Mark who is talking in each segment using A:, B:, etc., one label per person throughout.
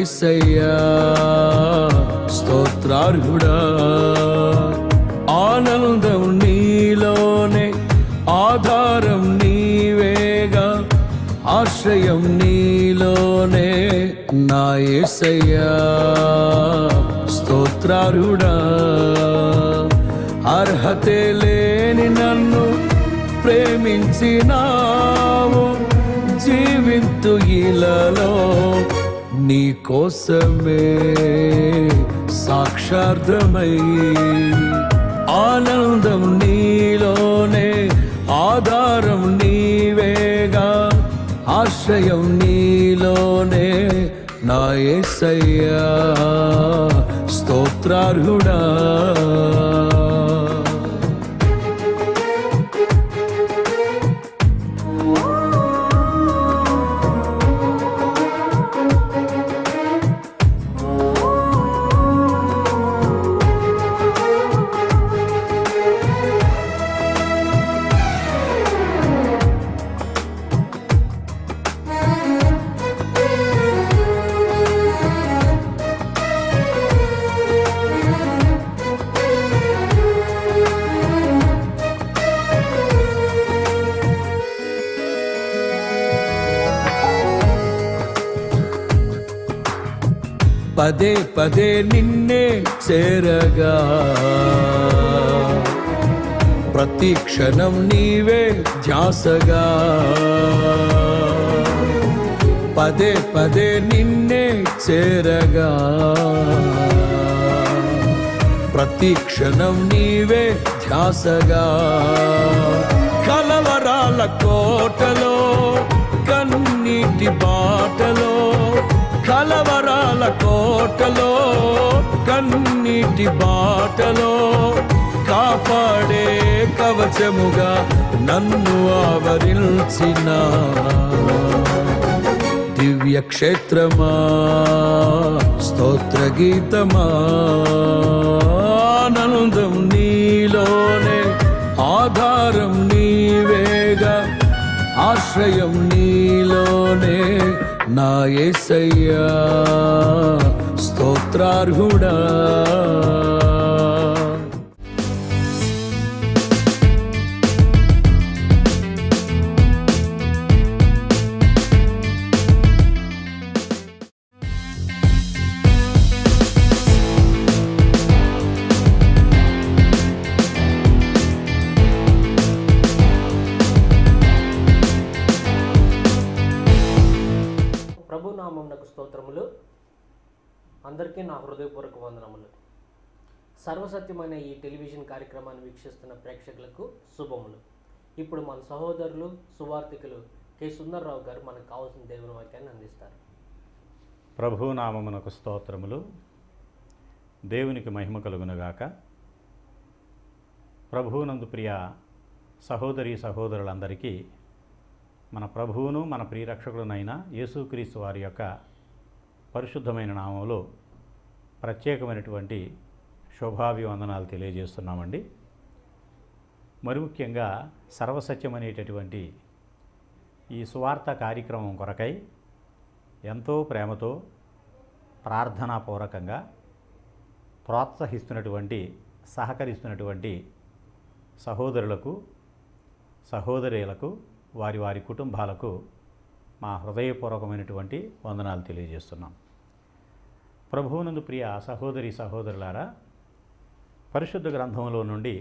A: ఏసయ్యా స్తోత్రార్హుడా ఆనందం నీలోనే ఆధారం నీవేగా ఆశ్రయం నీలోనే నా ఏసయ్యా స్తోత్రారుడా అర్హతే లేని నన్ను ప్రేమించినావు జీవింతు ఇలలో నీ కోసమే సాక్షార్థమై ఆనందం నీలోనే ఆధారం నీవేగా ఆశ్రయం నీలోనే నా ఏసయ్యా స్తోత్రార్హుడా పదే పదే నిన్నే చేరగా ప్రతి క్షణం నీవే ధ్యాసగా పదే పదే నిన్నే చేరగా ప్రతి క్షణం నీవే ధ్యాసగా కలవరాల కోటలో కన్నీటి బాటలో కలవరాల కోటలో కన్నీటి బాటలో కాపాడే కవచముగా నన్ను ఆవరించిన దివ్య క్షేత్రమా స్తోత్ర గీతమా ఆనందం నీలోనే ఆధారం నీవేగా ఆశ్రయం నీలోనే నా ఏసయ్యా స్తోత్రార్హుడా
B: సర్వసత్యమైన ఈ టెలివిజన్ కార్యక్రమాన్ని వీక్షిస్తున్న ప్రేక్షకులకు శుభములు ఇప్పుడు మన సహోదరులు సువార్థికులు కె సుందర్రావు గారు మనకు కావాల్సిన దేవుని వాక్యాన్ని అందిస్తారు ప్రభునామమునకు స్తోత్రములు దేవునికి మహిమ కలుగునుగాక ప్రభువునందు ప్రియ సహోదరి సహోదరులందరికీ మన ప్రభువును మన ప్రియరక్షకుడునైన యేసుక్రీస్తు వారి యొక్క పరిశుద్ధమైన నామంలో ప్రత్యేకమైనటువంటి శుభాభివందనాలు తెలియజేస్తున్నామండి మరి ముఖ్యంగా సర్వసత్యం అనేటటువంటి ఈ సువార్త కార్యక్రమం కొరకై ఎంతో ప్రేమతో ప్రార్థనాపూర్వకంగా ప్రోత్సహిస్తున్నటువంటి సహకరిస్తున్నటువంటి సహోదరులకు సహోదరులకు వారి వారి కుటుంబాలకు మా హృదయపూర్వకమైనటువంటి వందనాలు తెలియజేస్తున్నాం ప్రభువునందు ప్రియ సహోదరి సహోదరులారా పరిశుద్ధ గ్రంథంలో నుండి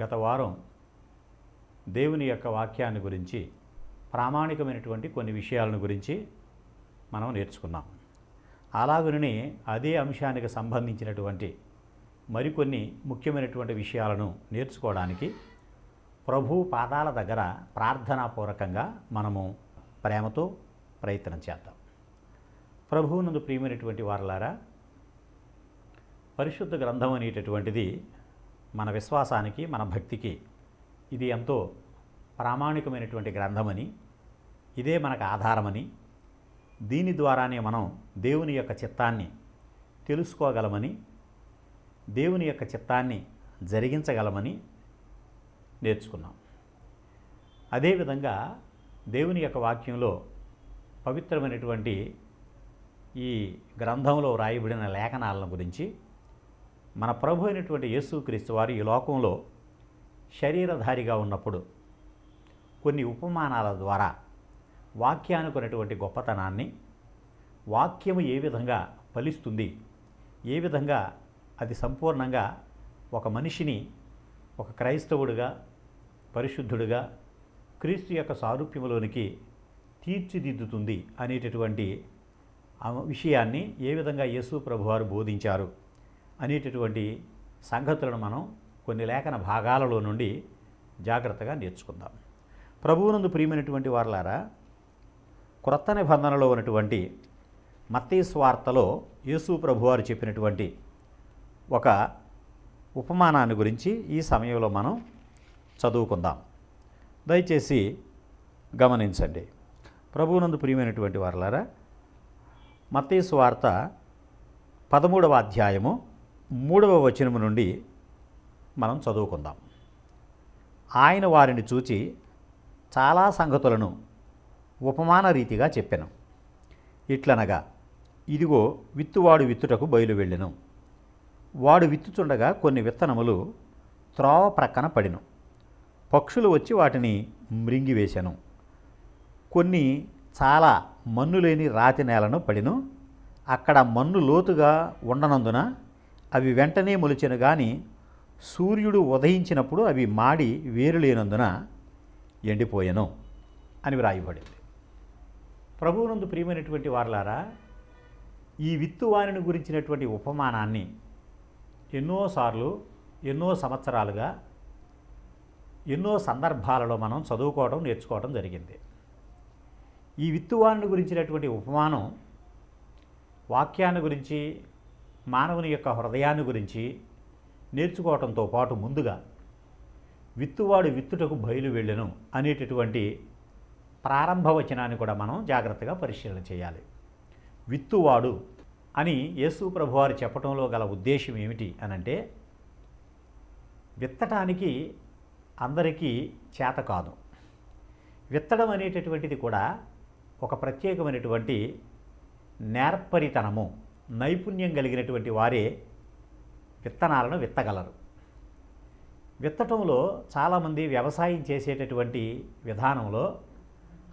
B: గత వారం దేవుని యొక్క వాక్యాన్ని గురించి ప్రామాణికమైనటువంటి కొన్ని విషయాలను గురించి మనం నేర్చుకున్నాం అలాగని అదే అంశానికి సంబంధించినటువంటి మరికొన్ని ముఖ్యమైనటువంటి విషయాలను నేర్చుకోవడానికి ప్రభు పాదాల దగ్గర ప్రార్థనాపూర్వకంగా మనము ప్రేమతో ప్రయత్నం చేద్దాం ప్రభువునందు ప్రియమైనటువంటి వారలారా పరిశుద్ధ గ్రంథం అనేటటువంటిది మన విశ్వాసానికి మన భక్తికి ఇది ఎంతో ప్రామాణికమైనటువంటి గ్రంథమని ఇదే మనకు ఆధారమని దీని ద్వారానే మనం దేవుని యొక్క చిత్తాన్ని తెలుసుకోగలమని దేవుని యొక్క చిత్తాన్ని జరిగించగలమని నేర్చుకున్నాం అదేవిధంగా దేవుని యొక్క వాక్యంలో పవిత్రమైనటువంటి ఈ గ్రంథంలో రాయబడిన లేఖనాలను గురించి మన ప్రభు అయినటువంటి యేసుక్రీస్తు వారు ఈ లోకంలో శరీరధారిగా ఉన్నప్పుడు కొన్ని ఉపమానాల ద్వారా వాక్యానుకున్నటువంటి గొప్పతనాన్ని వాక్యము ఏ విధంగా ఫలిస్తుంది ఏ విధంగా అది సంపూర్ణంగా ఒక మనిషిని ఒక క్రైస్తవుడిగా పరిశుద్ధుడిగా క్రీస్తు యొక్క సారూప్యములోనికి తీర్చిదిద్దుతుంది అనేటటువంటి విషయాన్ని ఏ విధంగా యేసు ప్రభువారు బోధించారు అనేటటువంటి సంగతులను మనం కొన్ని లేఖన భాగాలలో నుండి జాగ్రత్తగా నేర్చుకుందాం ప్రభువునందు ప్రియమైనటువంటి వారులారా క్రొత్త నిబంధనలో ఉన్నటువంటి మత్తేశ్వార్తలో యేసు ప్రభువారు చెప్పినటువంటి ఒక ఉపమానాన్ని గురించి ఈ సమయంలో మనం చదువుకుందాం దయచేసి గమనించండి ప్రభువునందు ప్రియమైనటువంటి వారులారా మత్తేశ్వార్త పదమూడవ అధ్యాయము మూడవ వచనము నుండి మనం చదువుకుందాం ఆయన వారిని చూచి చాలా సంగతులను ఉపమాన రీతిగా చెప్పాను ఇట్లనగా ఇదిగో విత్తువాడు విత్తుటకు బయలు వెళ్ళెను వాడు విత్తుచుండగా కొన్ని విత్తనములు త్రోవ ప్రక్కన పడిను పక్షులు వచ్చి వాటిని మృంగివేశాను కొన్ని చాలా మన్నులేని రాతి నేలను పడిను అక్కడ మన్ను లోతుగా ఉండనందున అవి వెంటనే మొలిచిన గాని సూర్యుడు ఉదయించినప్పుడు అవి మాడి వేరు లేనందున ఎండిపోయెను అని వ్రాయబడింది ప్రభువునందు ప్రియమైనటువంటి వారలారా ఈ విత్తువాణిని గురించినటువంటి ఉపమానాన్ని ఎన్నోసార్లు ఎన్నో సంవత్సరాలుగా ఎన్నో సందర్భాలలో మనం చదువుకోవడం నేర్చుకోవడం జరిగింది ఈ విత్తువాణిని గురించినటువంటి ఉపమానం వాక్యాన్ని గురించి మానవుని యొక్క హృదయాన్ని గురించి నేర్చుకోవటంతో పాటు ముందుగా విత్తువాడు విత్తుటకు బయలు వెళ్ళను అనేటటువంటి ప్రారంభ వచనాన్ని కూడా మనం జాగ్రత్తగా పరిశీలన చేయాలి విత్తువాడు అని యేసు ప్రభువారు చెప్పడంలో గల ఉద్దేశం ఏమిటి అనంటే విత్తటానికి అందరికీ చేత కాదు విత్తడం అనేటటువంటిది కూడా ఒక ప్రత్యేకమైనటువంటి నేర్పరితనము నైపుణ్యం కలిగినటువంటి వారే విత్తనాలను విత్తగలరు విత్తటంలో చాలామంది వ్యవసాయం చేసేటటువంటి విధానంలో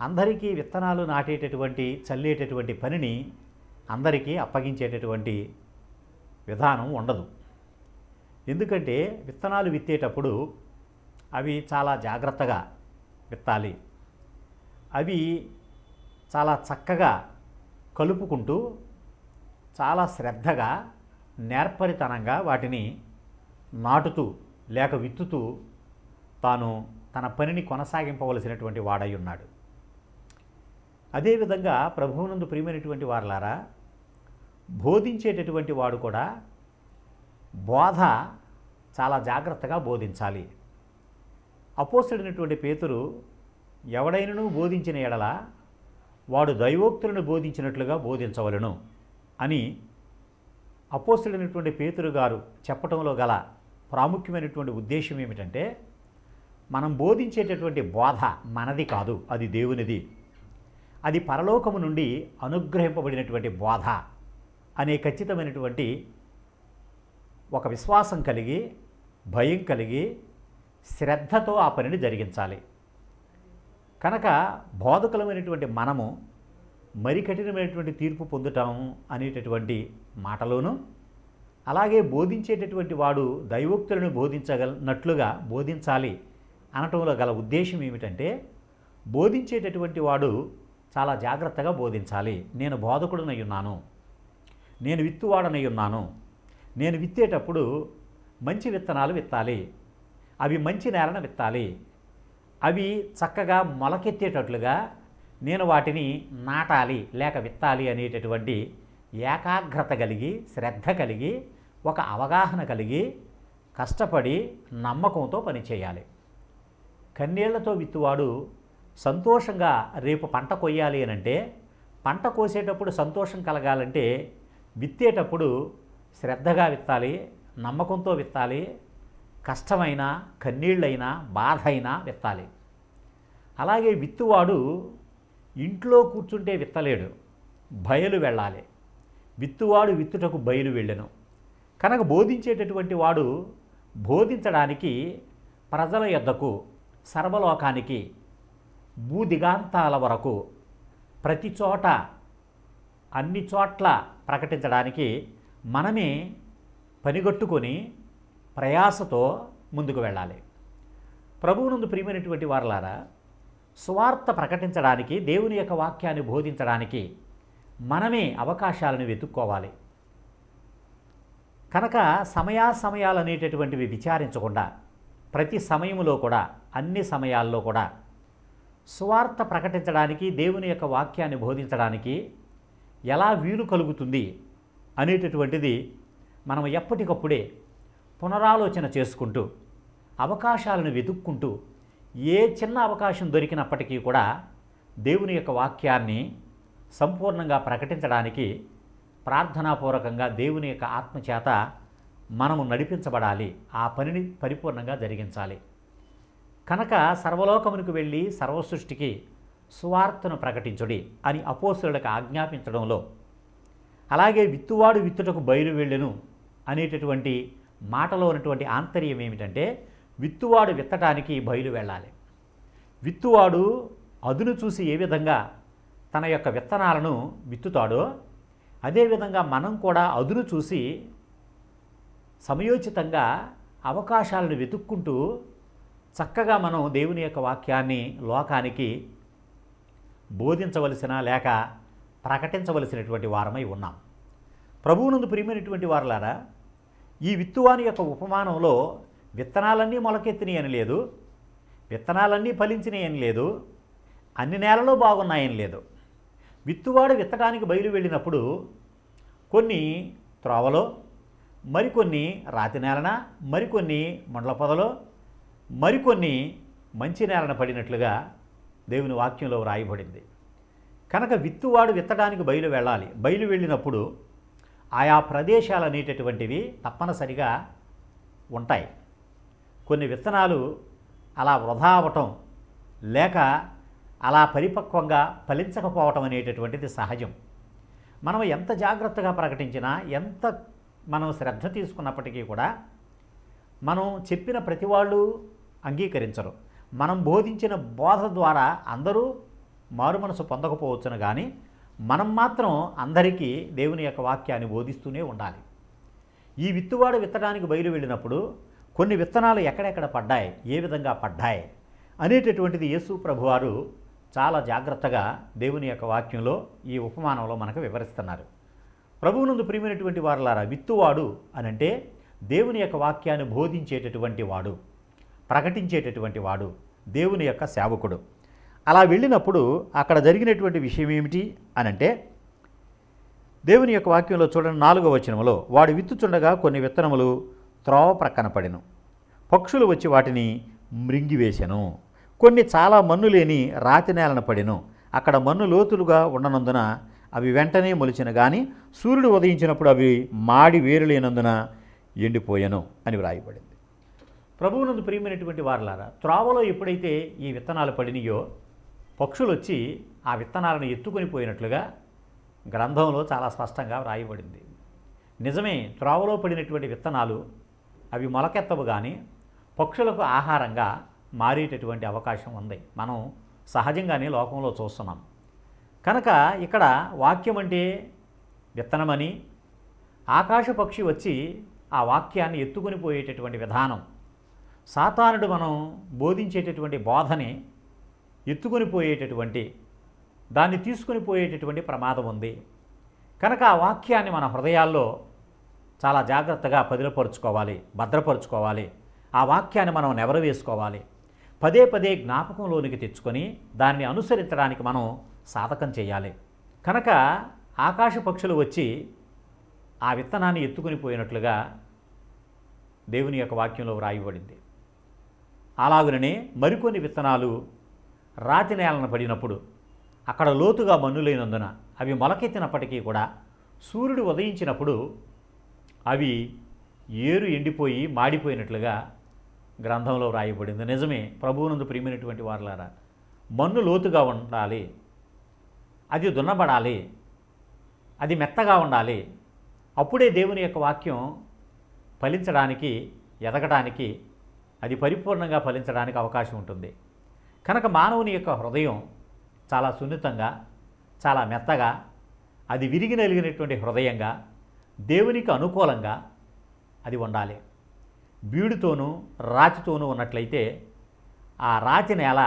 B: అందరికీ విత్తనాలు నాటేటటువంటి చల్లేటటువంటి పనిని అందరికీ అప్పగించేటటువంటి విధానం ఉండదు ఎందుకంటే విత్తనాలు విత్తేటప్పుడు అవి చాలా జాగ్రత్తగా విత్తాలి అవి చాలా చక్కగా కలుపుకుంటూ చాలా శ్రద్ధగా నేర్పరితనంగా వాటిని నాటుతూ లేక విత్తుతూ తాను తన పనిని కొనసాగింపవలసినటువంటి వాడై ఉన్నాడు అదేవిధంగా ప్రభువునందు ప్రియమైనటువంటి వారులారా బోధించేటటువంటి వాడు కూడా బోధ చాలా జాగ్రత్తగా బోధించాలి అపోసడినటువంటి పేతురు ఎవడైనను బోధించిన ఎడల వాడు దైవోక్తులను బోధించినట్లుగా బోధించవలను అని అపోసుడైనటువంటి పేతురు గారు చెప్పటంలో గల ప్రాముఖ్యమైనటువంటి ఉద్దేశం ఏమిటంటే మనం బోధించేటటువంటి బోధ మనది కాదు అది దేవునిది అది పరలోకము నుండి అనుగ్రహింపబడినటువంటి బోధ అనే ఖచ్చితమైనటువంటి ఒక విశ్వాసం కలిగి భయం కలిగి శ్రద్ధతో ఆ పనిని జరిగించాలి కనుక బోధకులమైనటువంటి మనము మరి కఠినమైనటువంటి తీర్పు పొందుతాం అనేటటువంటి మాటలోనూ అలాగే బోధించేటటువంటి వాడు దైవోక్తులను బోధించగలనట్లుగా బోధించాలి అనటంలో గల ఉద్దేశం ఏమిటంటే బోధించేటటువంటి వాడు చాలా జాగ్రత్తగా బోధించాలి నేను బోధకుడనై ఉన్నాను నేను విత్తువాడనై ఉన్నాను నేను విత్తేటప్పుడు మంచి విత్తనాలు విత్తాలి అవి మంచి నేలను విత్తాలి అవి చక్కగా మొలకెత్తేటట్లుగా నేను వాటిని నాటాలి లేక విత్తాలి అనేటటువంటి ఏకాగ్రత కలిగి శ్రద్ధ కలిగి ఒక అవగాహన కలిగి కష్టపడి నమ్మకంతో పనిచేయాలి కన్నీళ్లతో విత్తువాడు సంతోషంగా రేపు పంట కొయ్యాలి అని అంటే పంట కోసేటప్పుడు సంతోషం కలగాలంటే విత్తేటప్పుడు శ్రద్ధగా విత్తాలి నమ్మకంతో విత్తాలి కష్టమైన కన్నీళ్ళైనా బాధ అయినా విత్తాలి అలాగే విత్తువాడు ఇంట్లో కూర్చుంటే విత్తలేడు బయలు వెళ్ళాలి విత్తువాడు విత్తుటకు బయలు వెళ్ళను కనుక బోధించేటటువంటి వాడు బోధించడానికి ప్రజల యొద్దకు సర్వలోకానికి భూదిగాంతాల వరకు ప్రతి చోట అన్ని చోట్ల ప్రకటించడానికి మనమే పనిగట్టుకొని ప్రయాసతో ముందుకు వెళ్ళాలి ప్రభువునందు ప్రియమైనటువంటి వారలారా సువార్త ప్రకటించడానికి దేవుని యొక్క వాక్యాన్ని బోధించడానికి మనమే అవకాశాలను వెతుక్కోవాలి కనుక సమయాసమయాలు అనేటటువంటివి విచారించకుండా ప్రతి సమయంలో కూడా అన్ని సమయాల్లో కూడా సువార్త ప్రకటించడానికి దేవుని యొక్క వాక్యాన్ని బోధించడానికి ఎలా వీలు కలుగుతుంది అనేటటువంటిది మనం ఎప్పటికప్పుడే పునరాలోచన చేసుకుంటూ అవకాశాలను వెతుక్కుంటూ ఏ చిన్న అవకాశం దొరికినప్పటికీ కూడా దేవుని యొక్క వాక్యాన్ని సంపూర్ణంగా ప్రకటించడానికి ప్రార్థనాపూర్వకంగా దేవుని యొక్క ఆత్మచేత మనము నడిపించబడాలి ఆ పనిని పరిపూర్ణంగా జరిగించాలి కనుక సర్వలోకమునికి వెళ్ళి సర్వసృష్టికి సువార్తను ప్రకటించుడి అని అపోసులకు ఆజ్ఞాపించడంలో అలాగే విత్తువాడు విత్తుటకు బయలు వెళ్ళెను అనేటటువంటి మాటలో ఉన్నటువంటి ఆంతర్యం ఏమిటంటే విత్తువాడు విత్తటానికి బయలు వెళ్ళాలి విత్తువాడు అదును చూసి ఏ విధంగా తన యొక్క విత్తనాలను విత్తుతాడో అదేవిధంగా మనం కూడా అదును చూసి సమయోచితంగా అవకాశాలను వెతుక్కుంటూ చక్కగా మనం దేవుని యొక్క వాక్యాన్ని లోకానికి బోధించవలసిన లేక ప్రకటించవలసినటువంటి వారమై ఉన్నాం ప్రభువునందు ప్రియమైనటువంటి వారులారా ఈ విత్తువాని యొక్క ఉపమానంలో విత్తనాలన్నీ మొలకెత్తినాయి అని లేదు విత్తనాలన్నీ ఫలించినాయి అని లేదు అన్ని నేలలో బాగున్నాయని లేదు విత్తువాడు విత్తడానికి బయలు వెళ్ళినప్పుడు కొన్ని త్రోవలో మరికొన్ని రాతి నేలన మరికొన్ని మండల పొదలో మరికొన్ని మంచి నేలన పడినట్లుగా దేవుని వాక్యంలో వ్రాయబడింది కనుక విత్తువాడు విత్తడానికి బయలు వెళ్ళాలి బయలు వెళ్ళినప్పుడు ఆయా ప్రదేశాలు అనేటటువంటివి తప్పనిసరిగా ఉంటాయి కొన్ని విత్తనాలు అలా వృధా అవటం లేక అలా పరిపక్వంగా ఫలించకపోవటం అనేటటువంటిది సహజం మనం ఎంత జాగ్రత్తగా ప్రకటించినా ఎంత మనం శ్రద్ధ తీసుకున్నప్పటికీ కూడా మనం చెప్పిన ప్రతి వాళ్ళు అంగీకరించరు మనం బోధించిన బోధ ద్వారా అందరూ మారు మనసు పొందకపోవచ్చును కానీ మనం మాత్రం అందరికీ దేవుని యొక్క వాక్యాన్ని బోధిస్తూనే ఉండాలి ఈ విత్తువాడు విత్తడానికి బయలు వెళ్ళినప్పుడు కొన్ని విత్తనాలు ఎక్కడెక్కడ పడ్డాయి ఏ విధంగా పడ్డాయి అనేటటువంటిది యేసు ప్రభువారు చాలా జాగ్రత్తగా దేవుని యొక్క వాక్యంలో ఈ ఉపమానంలో మనకు వివరిస్తున్నారు ప్రభువునందు ప్రియమైనటువంటి వారులారా విత్తువాడు అనంటే దేవుని యొక్క వాక్యాన్ని బోధించేటటువంటి వాడు ప్రకటించేటటువంటి వాడు దేవుని యొక్క సేవకుడు అలా వెళ్ళినప్పుడు అక్కడ జరిగినటువంటి విషయం ఏమిటి అనంటే దేవుని యొక్క వాక్యంలో చూడండి నాలుగో వచనంలో వాడు విత్తుచుండగా కొన్ని విత్తనములు త్రోవ ప్రక్కన పడెను పక్షులు వచ్చి వాటిని మృంగివేశాను కొన్ని చాలా మన్ను లేని రాతి నేలను పడెను అక్కడ మన్ను లోతులుగా ఉండనందున అవి వెంటనే మొలిచిన కానీ సూర్యుడు ఉదయించినప్పుడు అవి మాడి వేరు లేనందున ఎండిపోయాను అని వ్రాయబడింది ప్రభువునందు ప్రియమైనటువంటి వారలారా త్రోవలో ఎప్పుడైతే ఈ విత్తనాలు పడినయో పక్షులు వచ్చి ఆ విత్తనాలను ఎత్తుకొని పోయినట్లుగా గ్రంథంలో చాలా స్పష్టంగా వ్రాయబడింది నిజమే త్రోవలో పడినటువంటి విత్తనాలు అవి మొలకెత్తవు కానీ పక్షులకు ఆహారంగా మారేటటువంటి అవకాశం ఉంది మనం సహజంగానే లోకంలో చూస్తున్నాం కనుక ఇక్కడ వాక్యం అంటే విత్తనమని ఆకాశ పక్షి వచ్చి ఆ వాక్యాన్ని ఎత్తుకుని పోయేటటువంటి విధానం సాతానుడు మనం బోధించేటటువంటి బోధని ఎత్తుకొని పోయేటటువంటి దాన్ని తీసుకుని పోయేటటువంటి ప్రమాదం ఉంది కనుక ఆ వాక్యాన్ని మన హృదయాల్లో చాలా జాగ్రత్తగా పదిలపరుచుకోవాలి భద్రపరుచుకోవాలి ఆ వాక్యాన్ని మనం నెవరవేసుకోవాలి పదే పదే జ్ఞాపకంలోనికి తెచ్చుకొని దాన్ని అనుసరించడానికి మనం సాధకం చేయాలి కనుక ఆకాశ పక్షులు వచ్చి ఆ విత్తనాన్ని ఎత్తుకుని పోయినట్లుగా దేవుని యొక్క వాక్యంలో వ్రాయబడింది అలాగుననే మరికొన్ని విత్తనాలు రాతి నేలను పడినప్పుడు అక్కడ లోతుగా మన్నులైనందున అవి మొలకెత్తినప్పటికీ కూడా సూర్యుడు ఉదయించినప్పుడు అవి ఏరు ఎండిపోయి మాడిపోయినట్లుగా గ్రంథంలో వ్రాయబడింది నిజమే ప్రభువునందు ప్రియమైనటువంటి వారులారా మన్ను లోతుగా ఉండాలి అది దున్నబడాలి అది మెత్తగా ఉండాలి అప్పుడే దేవుని యొక్క వాక్యం ఫలించడానికి ఎదగడానికి అది పరిపూర్ణంగా ఫలించడానికి అవకాశం ఉంటుంది కనుక మానవుని యొక్క హృదయం చాలా సున్నితంగా చాలా మెత్తగా అది విరిగి నలిగినటువంటి హృదయంగా దేవునికి అనుకూలంగా అది ఉండాలి బీడుతోనూ రాతితోనూ ఉన్నట్లయితే ఆ రాతి నేల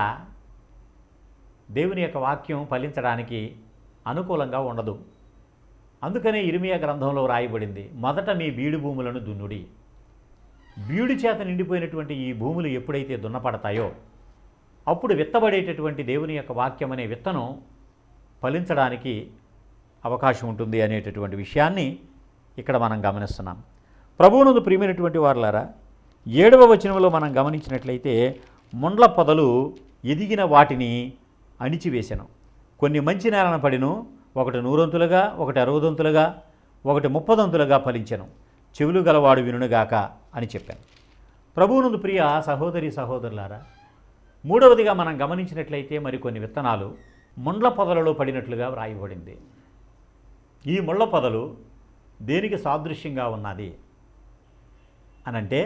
B: దేవుని యొక్క వాక్యం ఫలించడానికి అనుకూలంగా ఉండదు అందుకనే ఇరిమియా గ్రంథంలో రాయబడింది మొదట మీ బీడు భూములను దున్నుడి బీడు చేత నిండిపోయినటువంటి ఈ భూములు ఎప్పుడైతే దున్నపడతాయో అప్పుడు విత్తబడేటటువంటి దేవుని యొక్క వాక్యం అనే విత్తనం ఫలించడానికి అవకాశం ఉంటుంది అనేటటువంటి విషయాన్ని ఇక్కడ మనం గమనిస్తున్నాం ప్రభువునందు ప్రియమైనటువంటి వారులారా ఏడవ వచనంలో మనం గమనించినట్లయితే ముండ్ల పొదలు ఎదిగిన వాటిని అణిచివేశాను కొన్ని మంచి నేలను పడిను ఒకటి నూరంతులుగా ఒకటి అరవదంతులుగా ఒకటి ముప్పదొంతులుగా ఫలించను చెవులు గలవాడు వినుగాక అని చెప్పాను ప్రభువునందు ప్రియ సహోదరి సహోదరులారా మూడవదిగా మనం గమనించినట్లయితే మరికొన్ని విత్తనాలు ముండ్ల పొదలలో పడినట్లుగా వ్రాయబడింది ఈ ముళ్ళ పొదలు దేనికి సాదృశ్యంగా ఉన్నది అనంటే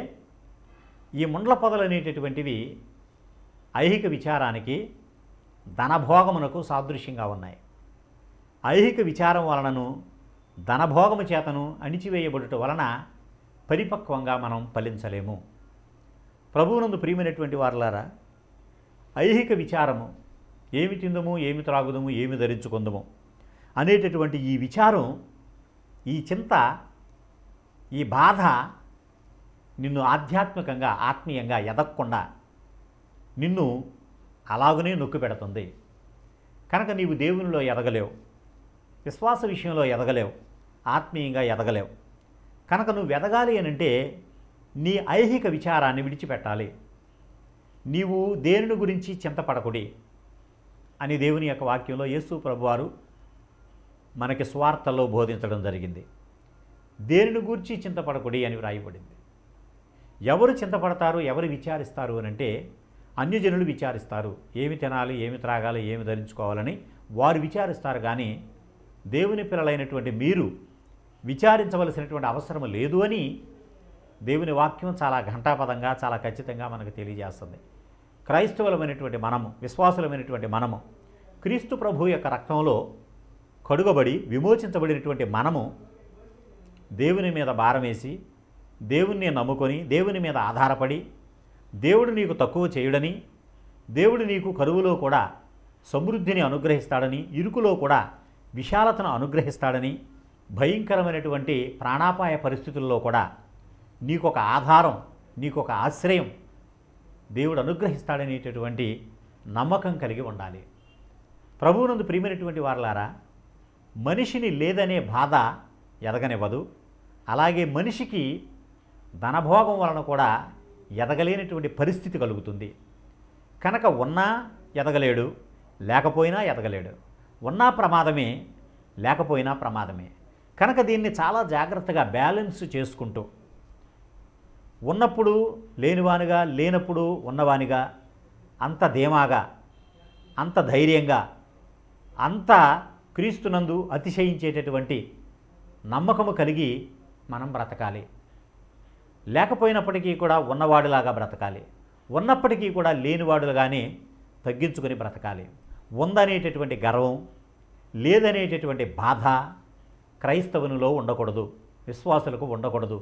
B: ఈ ముండ్ల పొదలు అనేటటువంటివి ఐహిక విచారానికి ధనభోగమునకు సాదృశ్యంగా ఉన్నాయి ఐహిక విచారం వలనను ధనభోగము చేతను అణిచివేయబడుట వలన పరిపక్వంగా మనం ఫలించలేము ప్రభువునందు ప్రియమైనటువంటి వారులారా ఐహిక విచారము ఏమి తిందము ఏమి త్రాగుదము ఏమి ధరించుకుందము అనేటటువంటి ఈ విచారం ఈ చింత ఈ బాధ నిన్ను ఆధ్యాత్మికంగా ఆత్మీయంగా ఎదగకుండా నిన్ను అలాగనే నొక్కి పెడుతుంది కనుక నీవు దేవునిలో ఎదగలేవు విశ్వాస విషయంలో ఎదగలేవు ఆత్మీయంగా ఎదగలేవు కనుక నువ్వు ఎదగాలి అంటే నీ ఐహిక విచారాన్ని విడిచిపెట్టాలి నీవు దేనిని గురించి చింతపడకుడి అని దేవుని యొక్క వాక్యంలో యేసు ప్రభువారు మనకి స్వార్థలో బోధించడం జరిగింది దేనిని గూర్చి చింతపడకుడి అని వ్రాయబడింది ఎవరు చింతపడతారు ఎవరు విచారిస్తారు అని అంటే అన్యజనులు విచారిస్తారు ఏమి తినాలి ఏమి త్రాగాలి ఏమి ధరించుకోవాలని వారు విచారిస్తారు కానీ దేవుని పిల్లలైనటువంటి మీరు విచారించవలసినటువంటి అవసరం లేదు అని దేవుని వాక్యం చాలా ఘంటాపదంగా చాలా ఖచ్చితంగా మనకు తెలియజేస్తుంది క్రైస్తవులమైనటువంటి మనము విశ్వాసులమైనటువంటి మనము క్రీస్తు ప్రభు యొక్క రక్తంలో కడుగబడి విమోచించబడినటువంటి మనము దేవుని మీద భారం వేసి దేవుణ్ణి నమ్ముకొని దేవుని మీద ఆధారపడి దేవుడు నీకు తక్కువ చేయుడని దేవుడు నీకు కరువులో కూడా సమృద్ధిని అనుగ్రహిస్తాడని ఇరుకులో కూడా విశాలతను అనుగ్రహిస్తాడని భయంకరమైనటువంటి ప్రాణాపాయ పరిస్థితుల్లో కూడా నీకొక ఆధారం నీకొక ఆశ్రయం దేవుడు అనుగ్రహిస్తాడనేటటువంటి నమ్మకం కలిగి ఉండాలి ప్రభువునందు ప్రియమైనటువంటి వారలారా మనిషిని లేదనే బాధ ఎదగనివ్వదు అలాగే మనిషికి ధనభోగం వలన కూడా ఎదగలేనటువంటి పరిస్థితి కలుగుతుంది కనుక ఉన్నా ఎదగలేడు లేకపోయినా ఎదగలేడు ఉన్నా ప్రమాదమే లేకపోయినా ప్రమాదమే కనుక దీన్ని చాలా జాగ్రత్తగా బ్యాలెన్స్ చేసుకుంటూ ఉన్నప్పుడు లేనివానిగా లేనప్పుడు ఉన్నవానిగా అంత ధీమాగా అంత ధైర్యంగా అంత క్రీస్తునందు అతిశయించేటటువంటి నమ్మకము కలిగి మనం బ్రతకాలి లేకపోయినప్పటికీ కూడా ఉన్నవాడిలాగా బ్రతకాలి ఉన్నప్పటికీ కూడా లేనివాడులుగానే తగ్గించుకొని బ్రతకాలి ఉందనేటటువంటి గర్వం లేదనేటటువంటి బాధ క్రైస్తవునిలో ఉండకూడదు విశ్వాసులకు ఉండకూడదు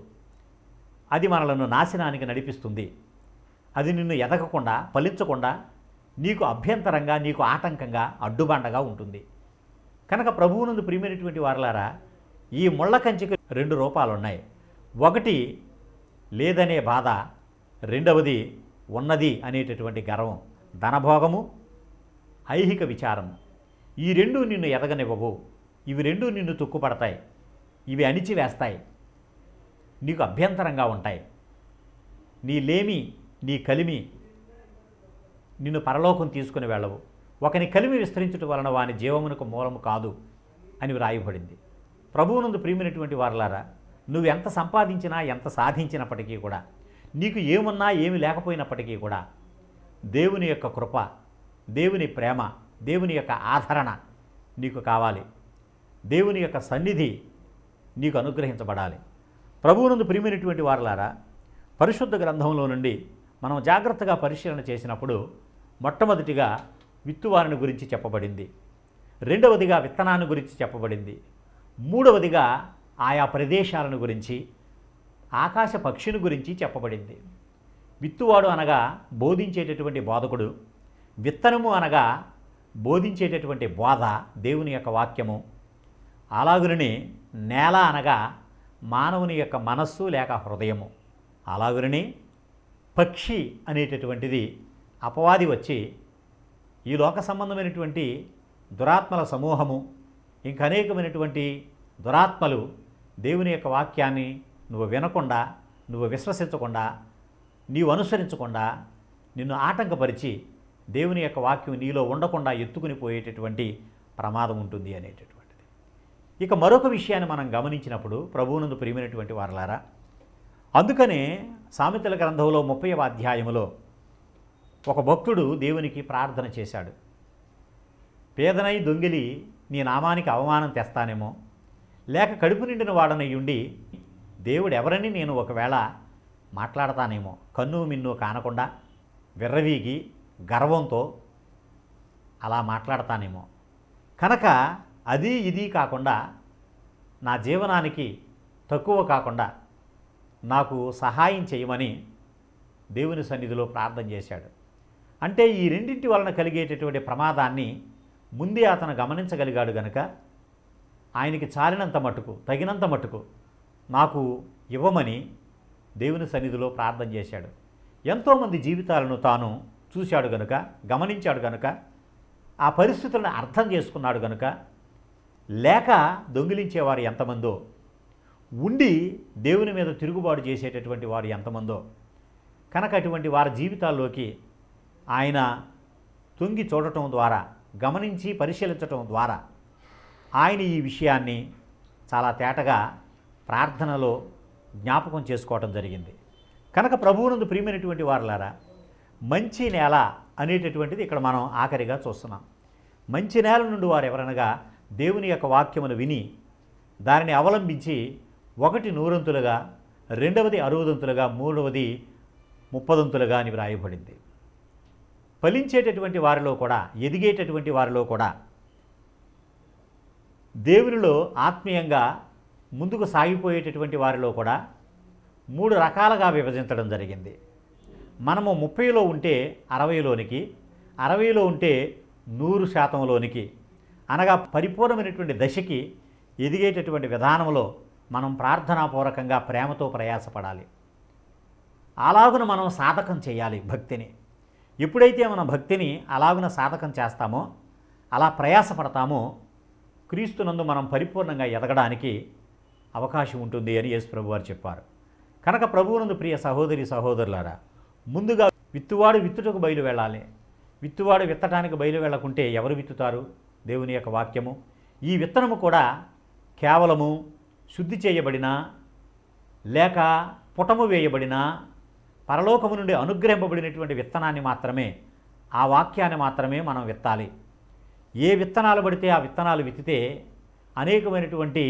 B: అది మనలను నాశనానికి నడిపిస్తుంది అది నిన్ను ఎదగకుండా ఫలించకుండా నీకు అభ్యంతరంగా నీకు ఆటంకంగా అడ్డుబండగా ఉంటుంది కనుక ప్రభువునందు ప్రియమైనటువంటి వారలారా ఈ ముళ్ళ కంచికి రెండు రూపాలు ఉన్నాయి ఒకటి లేదనే బాధ రెండవది ఉన్నది అనేటటువంటి గర్వం ధనభోగము ఐహిక విచారము ఈ రెండు నిన్ను ఎదగనివ్వవు ఇవి రెండు నిన్ను తొక్కుపడతాయి ఇవి అణిచివేస్తాయి నీకు అభ్యంతరంగా ఉంటాయి నీ లేమి నీ కలిమి నిన్ను పరలోకం తీసుకుని వెళ్ళవు ఒకని కలిమి విస్తరించుట వలన వాని జీవమునకు మూలము కాదు అని వ్రాయబడింది ప్రభువునందు ప్రియమైనటువంటి వారలారా నువ్వు ఎంత సంపాదించినా ఎంత సాధించినప్పటికీ కూడా నీకు ఏమున్నా ఏమి లేకపోయినప్పటికీ కూడా దేవుని యొక్క కృప దేవుని ప్రేమ దేవుని యొక్క ఆదరణ నీకు కావాలి దేవుని యొక్క సన్నిధి నీకు అనుగ్రహించబడాలి ప్రభువునందు ప్రియమైనటువంటి వారలారా పరిశుద్ధ గ్రంథంలో నుండి మనం జాగ్రత్తగా పరిశీలన చేసినప్పుడు మొట్టమొదటిగా విత్తువారిని గురించి చెప్పబడింది రెండవదిగా విత్తనాన్ని గురించి చెప్పబడింది మూడవదిగా ఆయా ప్రదేశాలను గురించి ఆకాశ పక్షిని గురించి చెప్పబడింది విత్తువాడు అనగా బోధించేటటువంటి బోధకుడు విత్తనము అనగా బోధించేటటువంటి బోధ దేవుని యొక్క వాక్యము అలాగురిని నేల అనగా మానవుని యొక్క మనస్సు లేక హృదయము అలాగురిని పక్షి అనేటటువంటిది అపవాది వచ్చి ఈ లోక సంబంధమైనటువంటి దురాత్మల సమూహము ఇంక అనేకమైనటువంటి దురాత్మలు దేవుని యొక్క వాక్యాన్ని నువ్వు వినకుండా నువ్వు విశ్వసించకుండా నీవు అనుసరించకుండా నిన్ను ఆటంకపరిచి దేవుని యొక్క వాక్యం నీలో ఉండకుండా ఎత్తుకుని పోయేటటువంటి ప్రమాదం ఉంటుంది అనేటటువంటిది ఇక మరొక విషయాన్ని మనం గమనించినప్పుడు ప్రభువునందు ప్రియమైనటువంటి వారలారా అందుకనే సామెతల గ్రంథంలో ముప్పై అధ్యాయంలో ఒక భక్తుడు దేవునికి ప్రార్థన చేశాడు పేదనై దొంగిలి నీ నామానికి అవమానం తెస్తానేమో లేక కడుపు నిండిన వాడనై ఉండి దేవుడు ఎవరని నేను ఒకవేళ మాట్లాడతానేమో కన్ను మిన్ను కానకుండా విర్రవీగి గర్వంతో అలా మాట్లాడతానేమో కనుక అది ఇది కాకుండా నా జీవనానికి తక్కువ కాకుండా నాకు సహాయం చేయమని దేవుని సన్నిధిలో ప్రార్థన చేశాడు అంటే ఈ రెండింటి వలన కలిగేటటువంటి ప్రమాదాన్ని ముందే అతను గమనించగలిగాడు గనక ఆయనకి చాలినంత మటుకు తగినంత మటుకు నాకు ఇవ్వమని దేవుని సన్నిధిలో ప్రార్థన చేశాడు ఎంతోమంది జీవితాలను తాను చూశాడు గనుక గమనించాడు గనుక ఆ పరిస్థితులను అర్థం చేసుకున్నాడు గనుక లేక దొంగిలించేవారు ఎంతమందో ఉండి దేవుని మీద తిరుగుబాటు చేసేటటువంటి వారు ఎంతమందో కనుక అటువంటి వారి జీవితాల్లోకి ఆయన తొంగి చూడటం ద్వారా గమనించి పరిశీలించటం ద్వారా ఆయన ఈ విషయాన్ని చాలా తేటగా ప్రార్థనలో జ్ఞాపకం చేసుకోవటం జరిగింది కనుక ప్రభువునందు ప్రియమైనటువంటి వారులారా మంచి నేల అనేటటువంటిది ఇక్కడ మనం ఆఖరిగా చూస్తున్నాం మంచి నేల నుండి వారు ఎవరనగా దేవుని యొక్క వాక్యమును విని దానిని అవలంబించి ఒకటి నూరంతులుగా రెండవది అరవదంతులుగా మూడవది ముప్పదంతులుగా అని వ్రాయబడింది ఫలించేటటువంటి వారిలో కూడా ఎదిగేటటువంటి వారిలో కూడా దేవునిలో ఆత్మీయంగా ముందుకు సాగిపోయేటటువంటి వారిలో కూడా మూడు రకాలుగా విభజించడం జరిగింది మనము ముప్పైలో ఉంటే అరవైలోనికి అరవైలో ఉంటే నూరు శాతంలోనికి అనగా పరిపూర్ణమైనటువంటి దశకి ఎదిగేటటువంటి విధానంలో మనం ప్రార్థనాపూర్వకంగా ప్రేమతో ప్రయాసపడాలి అలాగున మనం సాధకం చేయాలి భక్తిని ఎప్పుడైతే మన భక్తిని అలాగున సాధకం చేస్తామో అలా ప్రయాసపడతామో క్రీస్తునందు మనం పరిపూర్ణంగా ఎదగడానికి అవకాశం ఉంటుంది అని యేసు ప్రభు వారు చెప్పారు కనుక ప్రభువునందు ప్రియ సహోదరి సహోదరులారా ముందుగా విత్తువాడు విత్తుటకు బయలు వెళ్ళాలి విత్తువాడు విత్తటానికి బయలు వెళ్ళకుంటే ఎవరు విత్తుతారు దేవుని యొక్క వాక్యము ఈ విత్తనము కూడా కేవలము శుద్ధి చేయబడినా లేక పుటము వేయబడినా పరలోకము నుండి అనుగ్రహింపబడినటువంటి విత్తనాన్ని మాత్రమే ఆ వాక్యాన్ని మాత్రమే మనం విత్తాలి ఏ విత్తనాలు పడితే ఆ విత్తనాలు విత్తితే అనేకమైనటువంటి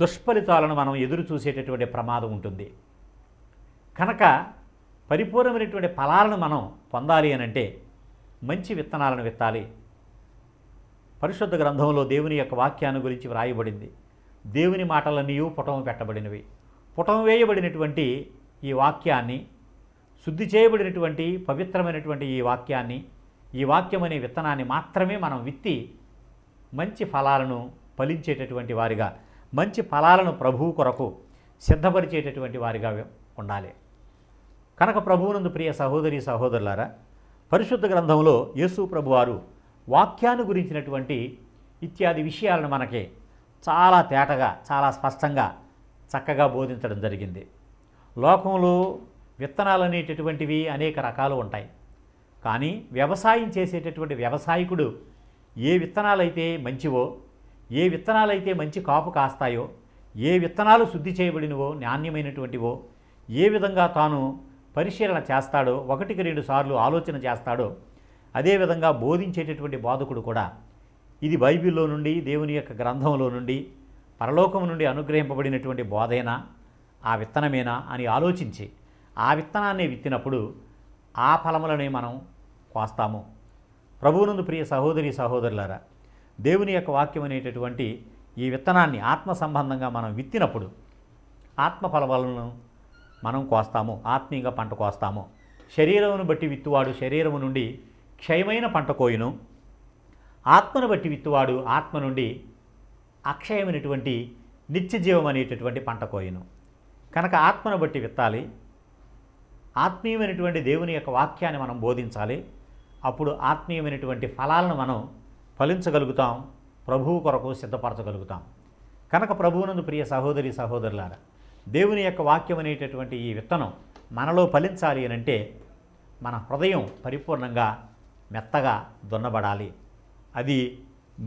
B: దుష్ఫలితాలను మనం ఎదురు చూసేటటువంటి ప్రమాదం ఉంటుంది కనుక పరిపూర్ణమైనటువంటి ఫలాలను మనం పొందాలి అనంటే మంచి విత్తనాలను విత్తాలి పరిశుద్ధ గ్రంథంలో దేవుని యొక్క వాక్యాన్ని గురించి వ్రాయబడింది దేవుని మాటలన్నీ పుటం పెట్టబడినవి పుటం వేయబడినటువంటి ఈ వాక్యాన్ని శుద్ధి చేయబడినటువంటి పవిత్రమైనటువంటి ఈ వాక్యాన్ని ఈ వాక్యం అనే విత్తనాన్ని మాత్రమే మనం విత్తి మంచి ఫలాలను ఫలించేటటువంటి వారిగా మంచి ఫలాలను ప్రభువు కొరకు సిద్ధపరిచేటటువంటి వారిగా ఉండాలి కనుక ప్రభువునందు ప్రియ సహోదరి సహోదరులారా పరిశుద్ధ గ్రంథంలో యేసు ప్రభువారు వాక్యాన్ని గురించినటువంటి ఇత్యాది విషయాలను మనకి చాలా తేటగా చాలా స్పష్టంగా చక్కగా బోధించడం జరిగింది లోకంలో విత్తనాలు అనేటటువంటివి అనేక రకాలు ఉంటాయి కానీ వ్యవసాయం చేసేటటువంటి వ్యవసాయకుడు ఏ విత్తనాలైతే మంచివో ఏ విత్తనాలైతే మంచి కాపు కాస్తాయో ఏ విత్తనాలు శుద్ధి చేయబడినవో నాణ్యమైనటువంటివో ఏ విధంగా తాను పరిశీలన చేస్తాడో ఒకటికి రెండు సార్లు ఆలోచన చేస్తాడో అదేవిధంగా బోధించేటటువంటి బోధకుడు కూడా ఇది బైబిల్లో నుండి దేవుని యొక్క గ్రంథంలో నుండి పరలోకం నుండి అనుగ్రహింపబడినటువంటి బోధైనా ఆ విత్తనమేనా అని ఆలోచించి ఆ విత్తనాన్ని విత్తినప్పుడు ఆ ఫలములనే మనం కోస్తాము ప్రభువునందు ప్రియ సహోదరి సహోదరులారా దేవుని యొక్క వాక్యం అనేటటువంటి ఈ విత్తనాన్ని ఆత్మ సంబంధంగా మనం విత్తినప్పుడు ఆత్మ ఫలములను మనం కోస్తాము ఆత్మీయంగా పంట కోస్తాము శరీరమును బట్టి విత్తువాడు శరీరము నుండి క్షయమైన పంట కోయును ఆత్మను బట్టి విత్తువాడు ఆత్మ నుండి అక్షయమైనటువంటి నిత్యజీవం అనేటటువంటి పంట కోయును కనుక ఆత్మను బట్టి విత్తాలి ఆత్మీయమైనటువంటి దేవుని యొక్క వాక్యాన్ని మనం బోధించాలి అప్పుడు ఆత్మీయమైనటువంటి ఫలాలను మనం ఫలించగలుగుతాం ప్రభువు కొరకు సిద్ధపరచగలుగుతాం కనుక ప్రభువునందు ప్రియ సహోదరి సహోదరులారా దేవుని యొక్క వాక్యం అనేటటువంటి ఈ విత్తనం మనలో ఫలించాలి అని అంటే మన హృదయం పరిపూర్ణంగా మెత్తగా దున్నబడాలి అది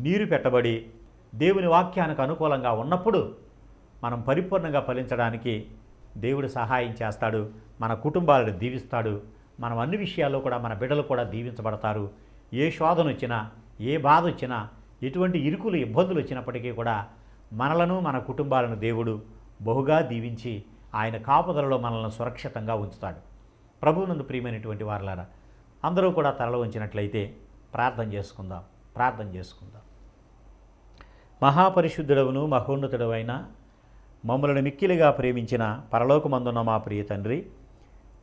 B: నీరు పెట్టబడి దేవుని వాక్యానికి అనుకూలంగా ఉన్నప్పుడు మనం పరిపూర్ణంగా ఫలించడానికి దేవుడు సహాయం చేస్తాడు మన కుటుంబాలను దీవిస్తాడు మనం అన్ని విషయాల్లో కూడా మన బిడ్డలు కూడా దీవించబడతారు ఏ శోధన వచ్చినా ఏ బాధ వచ్చినా ఎటువంటి ఇరుకులు ఇబ్బందులు వచ్చినప్పటికీ కూడా మనలను మన కుటుంబాలను దేవుడు బహుగా దీవించి ఆయన కాపుదలలో మనల్ని సురక్షితంగా ఉంచుతాడు ప్రభువునందు ప్రియమైనటువంటి వారులారా అందరూ కూడా తరల ఉంచినట్లయితే ప్రార్థన చేసుకుందాం ప్రార్థన చేసుకుందాం మహాపరిశుద్ధుడవును మహోన్నతుడవైన మమ్మలను మిక్కిలిగా ప్రేమించిన పరలోకమందున్న మా ప్రియ తండ్రి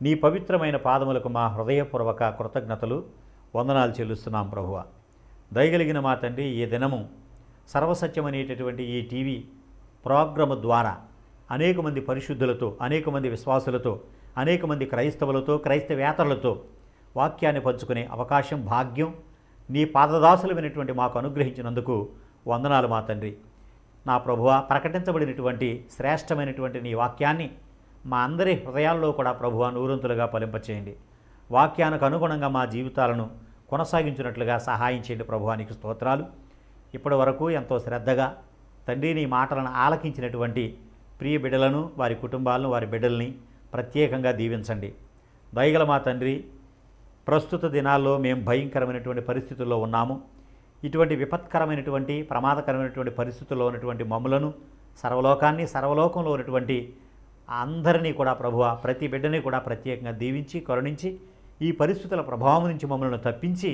B: నీ పవిత్రమైన పాదములకు మా హృదయపూర్వక కృతజ్ఞతలు వందనాలు చెల్లిస్తున్నాం ప్రభువ దయగలిగిన మా తండ్రి ఈ దినము సర్వసత్యమనేటటువంటి ఈ టీవీ ప్రోగ్రాము ద్వారా అనేక మంది పరిశుద్ధులతో అనేక మంది విశ్వాసులతో అనేక మంది క్రైస్తవులతో క్రైస్తవేతరులతో వాక్యాన్ని పంచుకునే అవకాశం భాగ్యం నీ పాదదాసులమైనటువంటి మాకు అనుగ్రహించినందుకు వందనాలు మా తండ్రి నా ప్రభువ ప్రకటించబడినటువంటి శ్రేష్టమైనటువంటి నీ వాక్యాన్ని మా అందరి హృదయాల్లో కూడా ప్రభువ నూరంతులుగా ఫలింపచేయండి వాక్యానికి అనుగుణంగా మా జీవితాలను కొనసాగించినట్లుగా సహాయం చేయండి ప్రభువానికి స్తోత్రాలు ఇప్పటి వరకు ఎంతో శ్రద్ధగా తండ్రి నీ మాటలను ఆలకించినటువంటి ప్రియ బిడ్డలను వారి కుటుంబాలను వారి బిడ్డల్ని ప్రత్యేకంగా దీవించండి దయగల మా తండ్రి ప్రస్తుత దినాల్లో మేము భయంకరమైనటువంటి పరిస్థితుల్లో ఉన్నాము ఇటువంటి విపత్కరమైనటువంటి ప్రమాదకరమైనటువంటి పరిస్థితుల్లో ఉన్నటువంటి మమ్ములను సర్వలోకాన్ని సర్వలోకంలో ఉన్నటువంటి అందరినీ కూడా ప్రభువ ప్రతి బిడ్డని కూడా ప్రత్యేకంగా దీవించి కరుణించి ఈ పరిస్థితుల ప్రభావం నుంచి మమ్మల్ని తప్పించి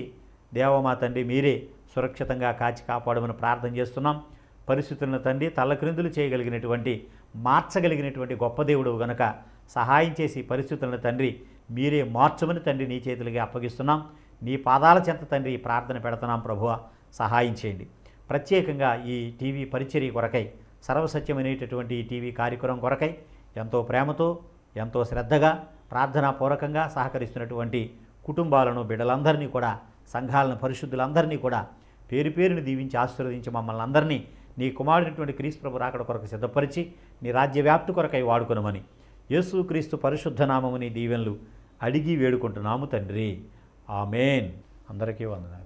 B: దేవమా తండ్రి మీరే సురక్షితంగా కాచి కాపాడమని ప్రార్థన చేస్తున్నాం పరిస్థితులను తండ్రి తల్లక్రిందులు చేయగలిగినటువంటి మార్చగలిగినటువంటి గొప్ప దేవుడు గనక సహాయం చేసి పరిస్థితులను తండ్రి మీరే మార్చమని తండ్రి నీ చేతులకి అప్పగిస్తున్నాం నీ పాదాల చెంత తండ్రి ప్రార్థన పెడుతున్నాం ప్రభువ సహాయం చేయండి ప్రత్యేకంగా ఈ టీవీ పరిచర్య కొరకై సర్వసత్యమైనటువంటి ఈ టీవీ కార్యక్రమం కొరకై ఎంతో ప్రేమతో ఎంతో శ్రద్ధగా ప్రార్థనాపూర్వకంగా సహకరిస్తున్నటువంటి కుటుంబాలను బిడ్డలందరినీ కూడా సంఘాలను పరిశుద్ధులందరినీ కూడా పేరు పేరుని దీవించి ఆశీర్వదించి మమ్మల్ని అందరినీ నీ కుమారుడినటువంటి ప్రభు రాకడ కొరకు సిద్ధపరిచి నీ రాజ్యవ్యాప్తి కొరకై వాడుకునమని యేసు క్రీస్తు పరిశుద్ధ నామముని దీవెనలు అడిగి వేడుకుంటున్నాము తండ్రి ఆమెన్ అందరికీ వందనాలు